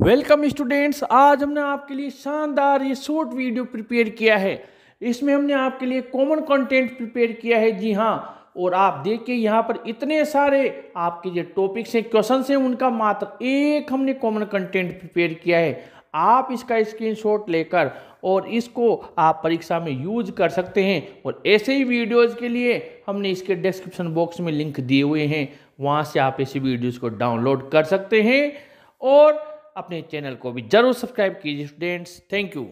welcome students आज हमने आपके लिए शानदार ये शॉर्ट वीडियो प्रिपेयर किया है इसमें हमने आपके लिए कॉमन कंटेंट प्रिपेयर किया है जी हाँ और आप देखिए यहाँ पर इतने सारे आपके जो टॉपिक्स हैं क्वेश्चन हैं उनका मात्र एक हमने कॉमन कंटेंट प्रिपेयर किया है आप इसका स्क्रीनशॉट लेकर और इसको आप परीक्षा में यूज कर सकते हैं और ऐसे ही वीडियोज़ के लिए हमने इसके डिस्क्रिप्शन बॉक्स में लिंक दिए हुए हैं वहाँ से आप ऐसी वीडियोज़ को डाउनलोड कर सकते हैं और अपने चैनल को भी ज़रूर सब्सक्राइब कीजिए स्टूडेंट्स थैंक यू